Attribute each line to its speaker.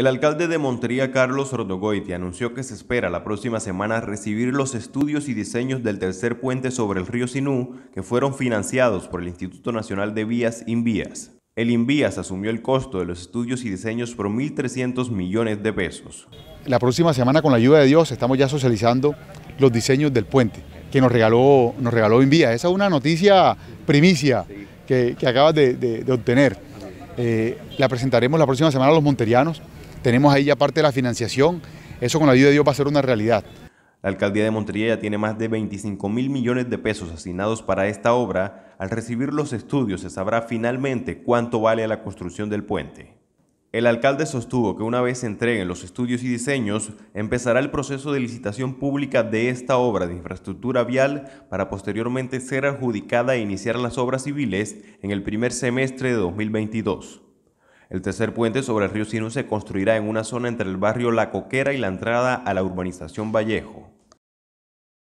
Speaker 1: El alcalde de Montería, Carlos Rodogoiti, anunció que se espera la próxima semana recibir los estudios y diseños del tercer puente sobre el río Sinú, que fueron financiados por el Instituto Nacional de Vías Invías. El Invías asumió el costo de los estudios y diseños por
Speaker 2: 1.300 millones de pesos. La próxima semana, con la ayuda de Dios, estamos ya socializando los diseños del puente que nos regaló, nos regaló Invías. Esa es una noticia primicia que, acabas de, obtener. Eh, la presentaremos la próxima semana a los monterianos tenemos ahí ya parte de la financiación, eso con la ayuda de Dios va a ser una realidad. La alcaldía de
Speaker 1: Montería ya tiene más de 25 mil millones de pesos asignados para esta obra. Al recibir los estudios se sabrá finalmente cuánto vale la construcción del puente. El alcalde sostuvo que una vez se entreguen los estudios y diseños, empezará el proceso de licitación pública de esta obra de infraestructura vial para posteriormente ser adjudicada e iniciar las obras civiles en el primer semestre de 2022. El tercer puente sobre el río Sinú se construirá en una zona entre el barrio La Coquera y la entrada a la urbanización Vallejo.